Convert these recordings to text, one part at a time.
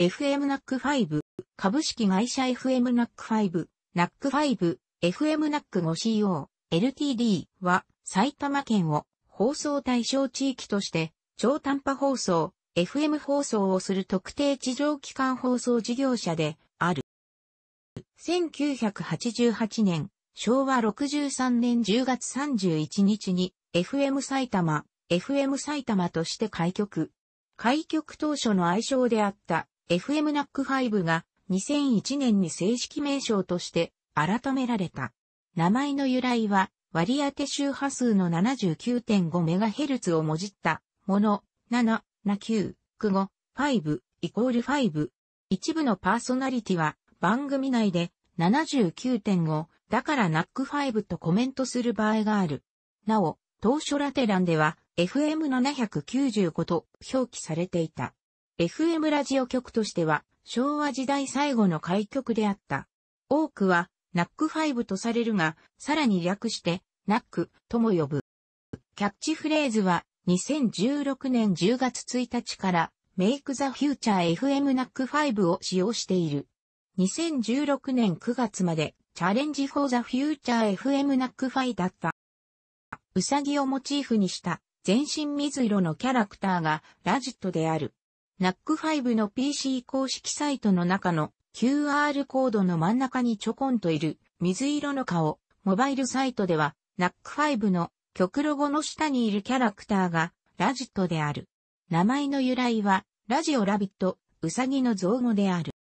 FM ナック5、株式会社 FM ナック5、ナック5、FM ナック 5CO、LTD は埼玉県を放送対象地域として超短波放送、FM 放送をする特定地上機関放送事業者である。1988年、昭和63年10月31日に FM 埼玉、FM 埼玉として開局。開局当初の愛称であった FM ナック5が2001年に正式名称として改められた。名前の由来は割当周波数の 79.5MHz をもじったもの7、9、9、5、5イコール5。一部のパーソナリティは番組内で79.5だからナック5とコメントする場合がある。なお、当初ラテランでは FM795 と表記されていた。FM ラジオ局としては昭和時代最後の開局であった。多くは NAC5 とされるが、さらに略して NAC とも呼ぶ。キャッチフレーズは2016年10月1日から Make the Future FM NAC5 を使用している。2016年9月までチャレンジ for the Future FM NAC5 だった。うさぎをモチーフにした全身水色のキャラクターがラジットである。NAC5 の PC 公式サイトの中の QR コードの真ん中にちょこんといる水色の顔、モバイルサイトでは NAC5 の曲ロゴの下にいるキャラクターがラジットである。名前の由来はラジオラビット、ウサギの造語である。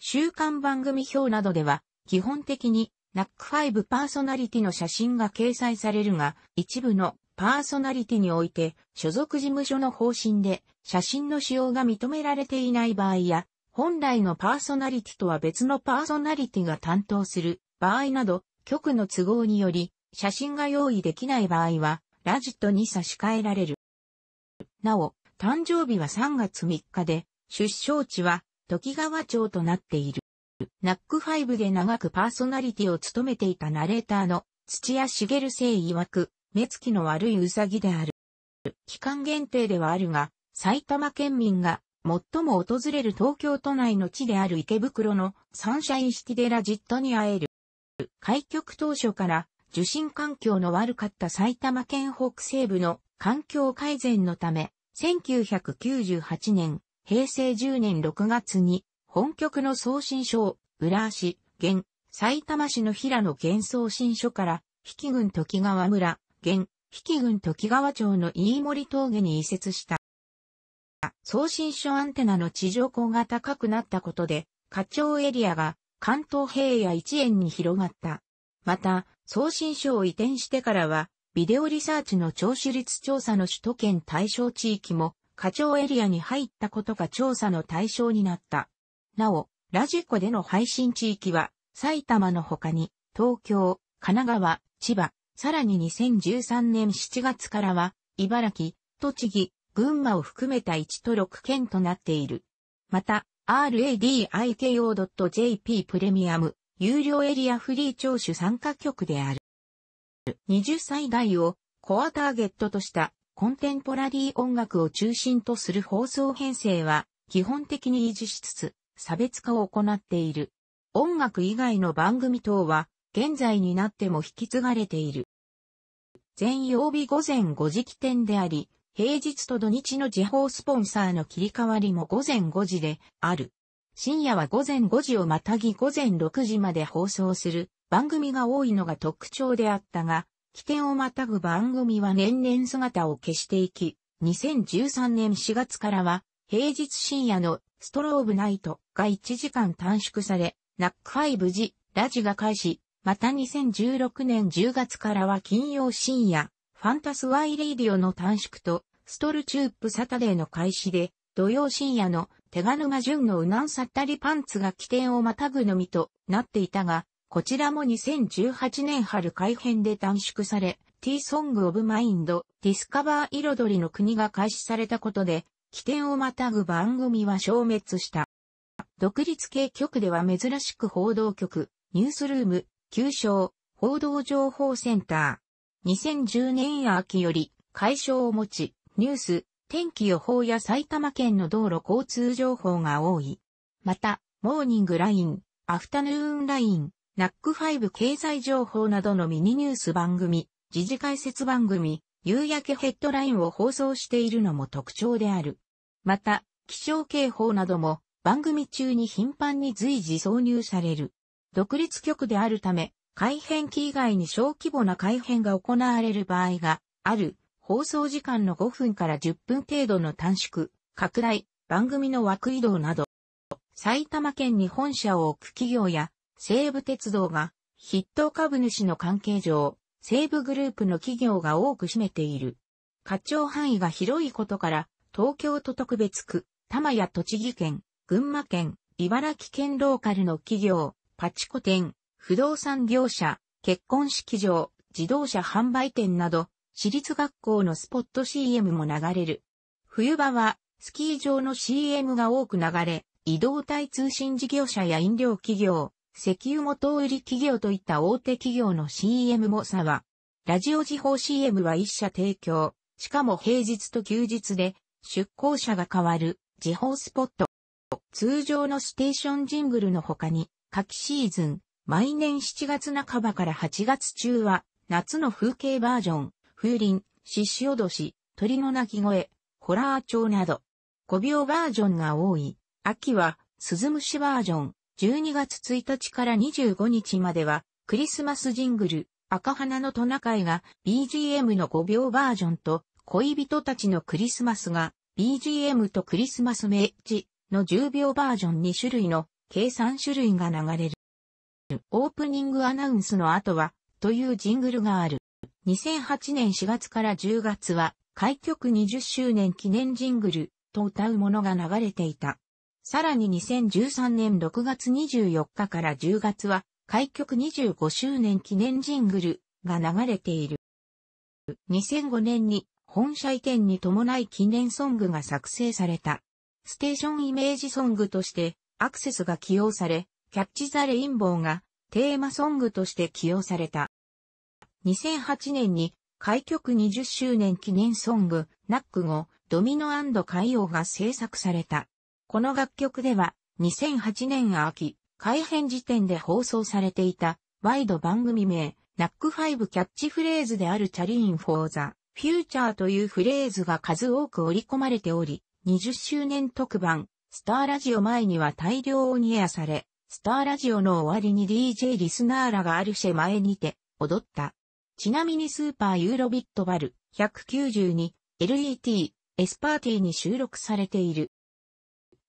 週刊番組表などでは基本的に NAC5 パーソナリティの写真が掲載されるが、一部のパーソナリティにおいて、所属事務所の方針で、写真の使用が認められていない場合や、本来のパーソナリティとは別のパーソナリティが担当する場合など、局の都合により、写真が用意できない場合は、ラジットに差し替えられる。なお、誕生日は3月3日で、出生地は、時川町となっている。ナック5で長くパーソナリティを務めていたナレーターの土屋茂生曰く、目つきの悪いうさぎである。期間限定ではあるが、埼玉県民が最も訪れる東京都内の地である池袋のサンシャイン式デラジットに会える。開局当初から受信環境の悪かった埼玉県北西部の環境改善のため、1998年、平成10年6月に本局の送信所を浦和市、現、埼玉市の平野県送信所から、引軍時川村、現、比企郡時川町の飯森峠に移設した。送信所アンテナの地上高が高くなったことで、課長エリアが関東平野一円に広がった。また、送信所を移転してからは、ビデオリサーチの聴取率調査の首都圏対象地域も、課長エリアに入ったことが調査の対象になった。なお、ラジコでの配信地域は、埼玉の他に、東京、神奈川、千葉、さらに2013年7月からは、茨城、栃木、群馬を含めた1都6県となっている。また、radiko.jp プレミアム、有料エリアフリー聴取参加局である。20歳代をコアターゲットとしたコンテンポラリー音楽を中心とする放送編成は基本的に維持しつつ差別化を行っている。音楽以外の番組等は現在になっても引き継がれている。全曜日午前5時起点であり、平日と土日の時報スポンサーの切り替わりも午前5時である。深夜は午前5時をまたぎ午前6時まで放送する番組が多いのが特徴であったが、起点をまたぐ番組は年々姿を消していき、2013年4月からは平日深夜のストローブナイトが1時間短縮され、ナック5時、ラジが開始、また2016年10月からは金曜深夜、ファンタスワイレイディオの短縮と、ストルチュープサタデーの開始で、土曜深夜の手賀沼淳のうなんさったりパンツが起点をまたぐのみとなっていたが、こちらも2018年春改編で短縮され、ティーソングオブマインド、ディスカバー彩りの国が開始されたことで、起点をまたぐ番組は消滅した。独立系局では珍しく報道局、ニュースルーム、旧称、報道情報センター。2010年秋より、解消を持ち、ニュース、天気予報や埼玉県の道路交通情報が多い。また、モーニングライン、アフタヌーンライン、ナックファイブ経済情報などのミニニュース番組、時事解説番組、夕焼けヘッドラインを放送しているのも特徴である。また、気象警報なども番組中に頻繁に随時挿入される。独立局であるため、改変期以外に小規模な改変が行われる場合がある、放送時間の5分から10分程度の短縮、拡大、番組の枠移動など、埼玉県に本社を置く企業や西武鉄道が筆頭株主の関係上、西武グループの企業が多く占めている。課長範囲が広いことから、東京都特別区、多摩や栃木県、群馬県、茨城県ローカルの企業、パチコ店、不動産業者、結婚式場、自動車販売店など、私立学校のスポット CM も流れる。冬場は、スキー場の CM が多く流れ、移動体通信事業者や飲料企業、石油元売り企業といった大手企業の CM も差は、ラジオ時報 CM は一社提供、しかも平日と休日で、出向者が変わる、時報スポット。通常のステーションジングルの他に、夏季シーズン、毎年7月半ばから8月中は、夏の風景バージョン、風鈴、獅子おどし、鳥の鳴き声、ホラー調など、5秒バージョンが多い。秋は、鈴虫バージョン、12月1日から25日までは、クリスマスジングル、赤花のトナカイが BGM の5秒バージョンと、恋人たちのクリスマスが BGM とクリスマスメッジの10秒バージョン2種類の計3種類が流れる。オープニングアナウンスの後は、というジングルがある。2008年4月から10月は、開局20周年記念ジングル、と歌うものが流れていた。さらに2013年6月24日から10月は、開局25周年記念ジングルが流れている。2005年に本社移転に伴い記念ソングが作成された。ステーションイメージソングとしてアクセスが起用され、キャッチ・ザ・レインボーがテーマソングとして起用された。2008年に開局20周年記念ソング、ナック後、ドミノ海洋が制作された。この楽曲では、2008年秋、改編時点で放送されていた、ワイド番組名、ナック5キャッチフレーズであるチャリーン・フォー・ザ・フューチャーというフレーズが数多く織り込まれており、20周年特番、スターラジオ前には大量オニエアされ、スターラジオの終わりに DJ リスナーらがあるシェ前にて踊った。ちなみにスーパーユーロビットバル 192LET エスパーティーに収録されている。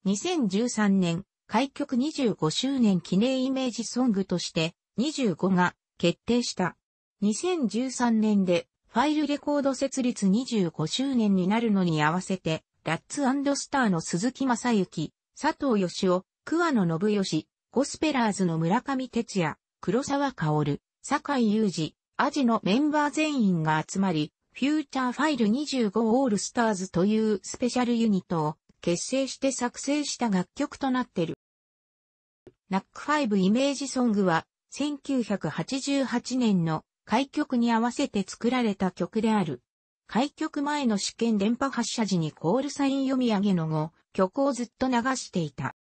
2013年、開局25周年記念イメージソングとして25が決定した。2013年でファイルレコード設立25周年になるのに合わせてラッツスターの鈴木正幸、佐藤義夫、桑野信義、ゴスペラーズの村上哲也、黒沢薫、酒井雄二、アジのメンバー全員が集まり、フューチャーファイル25オールスターズというスペシャルユニットを結成して作成した楽曲となってる。ナック5イメージソングは1988年の開局に合わせて作られた曲である。開局前の試験電波発射時にコールサイン読み上げの後、曲をずっと流していた。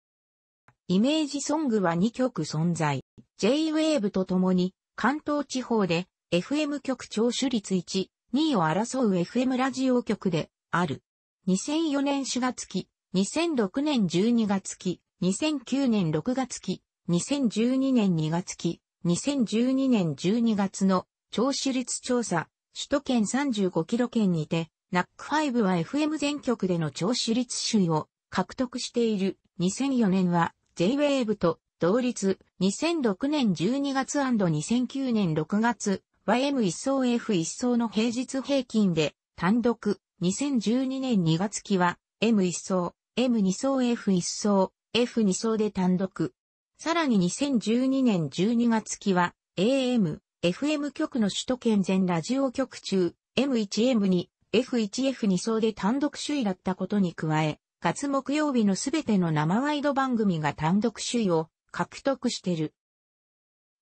イメージソングは2曲存在。J-Wave と共に関東地方で FM 局聴取率1、2位を争う FM ラジオ局である。2004年4月期、2006年12月期、2009年6月期、2012年2月期、2012年12月の聴取率調査首都圏35キロ圏にて、NAC5 は FM 全局での聴取率首位を獲得している。2004年は J-Wave と同率、2006年12月 &2009 年6月、YM 一層 F 一層の平日平均で単独、2012年2月期は M 一層、M 二層 F 一層、F 二層で単独。さらに2012年12月期は AM、FM 局の首都圏全ラジオ局中、M1M2、F1F2 層で単独首位だったことに加え、月木曜日のすべての生ワイド番組が単独首位を獲得してる。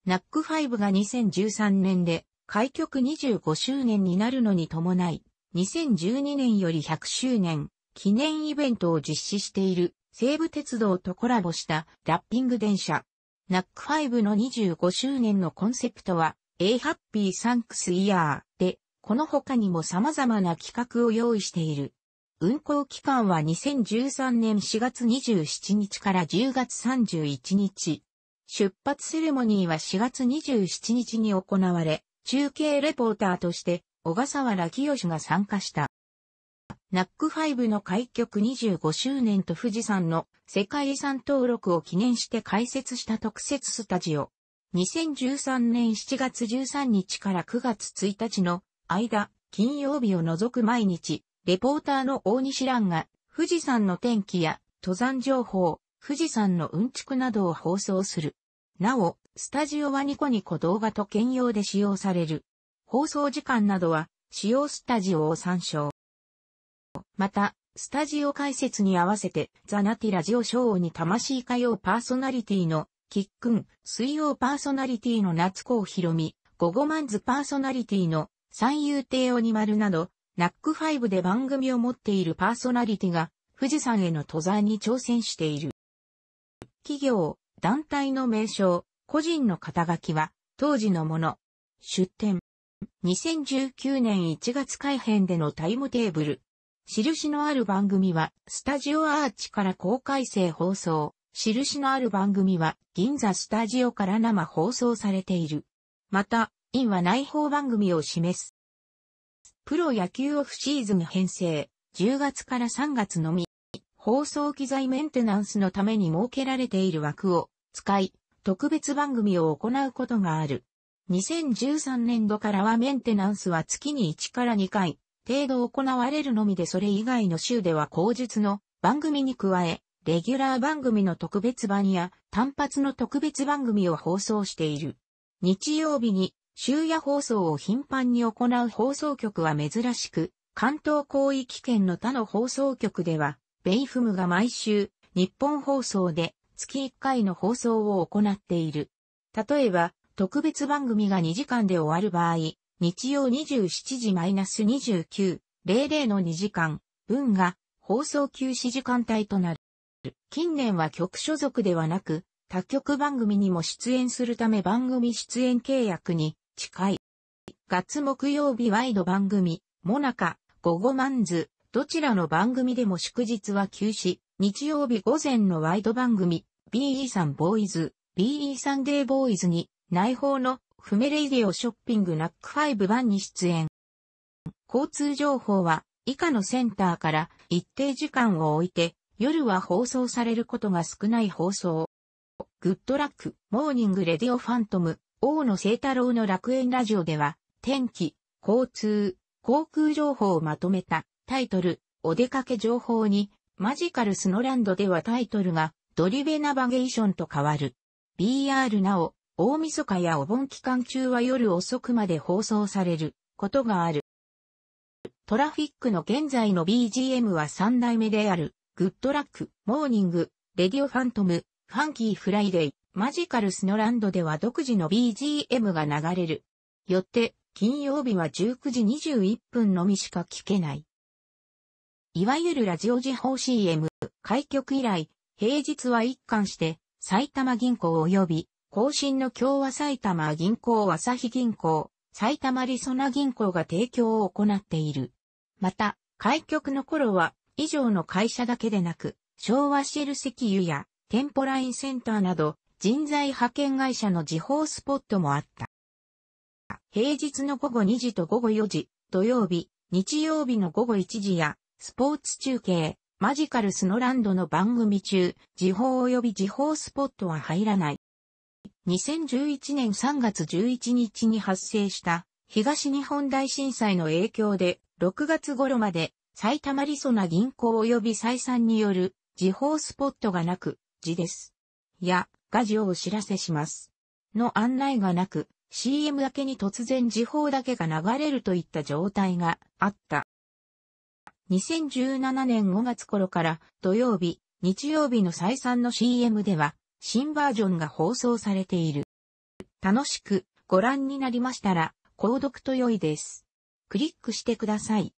ナック5が2013年で開局25周年になるのに伴い、2012年より100周年記念イベントを実施している西武鉄道とコラボしたラッピング電車。ナック5の25周年のコンセプトは A Happy Thanks Year で、この他にも様々な企画を用意している。運行期間は2013年4月27日から10月31日。出発セレモニーは4月27日に行われ、中継レポーターとして小笠原清が参加した。ナック5の開局25周年と富士山の世界遺産登録を記念して開設した特設スタジオ、2013年7月13日から9月1日の間、金曜日を除く毎日、レポーターの大西蘭が富士山の天気や登山情報、富士山のうんちくなどを放送する。なお、スタジオはニコニコ動画と兼用で使用される。放送時間などは、使用スタジオを参照。また、スタジオ解説に合わせて、ザナティラジオショーに魂火曜パーソナリティのキックン、水曜パーソナリティの夏子ひろみ、午後マンズパーソナリティの三遊亭鬼丸など、ナック5で番組を持っているパーソナリティが富士山への登山に挑戦している。企業、団体の名称、個人の肩書きは当時のもの。出展。2019年1月改編でのタイムテーブル。印のある番組は、スタジオアーチから公開生放送。印のある番組は銀座スタジオから生放送されている。また、インは内報番組を示す。プロ野球オフシーズン編成、10月から3月のみ、放送機材メンテナンスのために設けられている枠を使い、特別番組を行うことがある。2013年度からはメンテナンスは月に1から2回程度行われるのみでそれ以外の週では後述の番組に加え、レギュラー番組の特別版や単発の特別番組を放送している。日曜日に終夜放送を頻繁に行う放送局は珍しく、関東広域圏の他の放送局では、ベイフムが毎週、日本放送で月1回の放送を行っている。例えば、特別番組が2時間で終わる場合、日曜27時 -29、00の2時間、分が放送休止時間帯となる。近年は局所属ではなく、他局番組にも出演するため番組出演契約に近い。月木曜日ワイド番組、モナカ、午後マンズ、どちらの番組でも祝日は休止、日曜日午前のワイド番組、BE さんボーイズ、BE サンデーボーイズに、内包の、フメレイディオショッピングナック5番に出演。交通情報は、以下のセンターから一定時間を置いて夜は放送されることが少ない放送。グッドラック、モーニングレディオファントム、大野聖太郎の楽園ラジオでは、天気、交通、航空情報をまとめたタイトル、お出かけ情報に、マジカルスノランドではタイトルがドリベナバゲーションと変わる。BR なお、大晦日やお盆期間中は夜遅くまで放送されることがある。トラフィックの現在の BGM は3代目であるグッドラック、モーニング、レディオファントム、ファンキーフライデイ、マジカルスノランドでは独自の BGM が流れる。よって、金曜日は19時21分のみしか聞けない。いわゆるラジオ時報 CM、開局以来、平日は一貫して、埼玉銀行及び、更新の共和埼玉銀行朝日銀行、埼玉リソナ銀行が提供を行っている。また、開局の頃は、以上の会社だけでなく、昭和シェル石油やテンポラインセンターなど人材派遣会社の時報スポットもあった。平日の午後2時と午後4時、土曜日、日曜日の午後1時や、スポーツ中継、マジカルスノランドの番組中、時報及び時報スポットは入らない。2011年3月11日に発生した東日本大震災の影響で6月頃まで埼玉理そな銀行及び採算による時報スポットがなく、字です。や、ガ字をお知らせします。の案内がなく、CM 明けに突然時報だけが流れるといった状態があった。2017年5月頃から土曜日、日曜日の再三の CM では新バージョンが放送されている。楽しくご覧になりましたら、購読と良いです。クリックしてください。